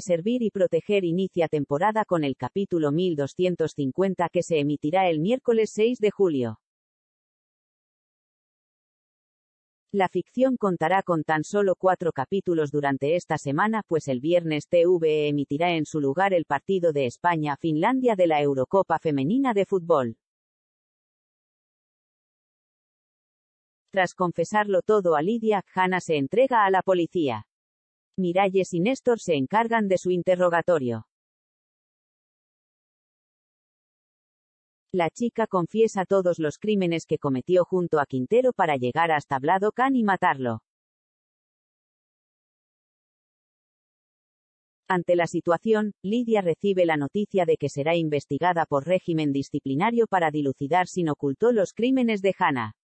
servir y proteger inicia temporada con el capítulo 1250 que se emitirá el miércoles 6 de julio. La ficción contará con tan solo cuatro capítulos durante esta semana, pues el viernes TV emitirá en su lugar el partido de España-Finlandia de la Eurocopa Femenina de Fútbol. Tras confesarlo todo a Lidia, Hanna se entrega a la policía. Miralles y Néstor se encargan de su interrogatorio. La chica confiesa todos los crímenes que cometió junto a Quintero para llegar hasta Blado y matarlo. Ante la situación, Lidia recibe la noticia de que será investigada por régimen disciplinario para dilucidar si ocultó los crímenes de Hannah.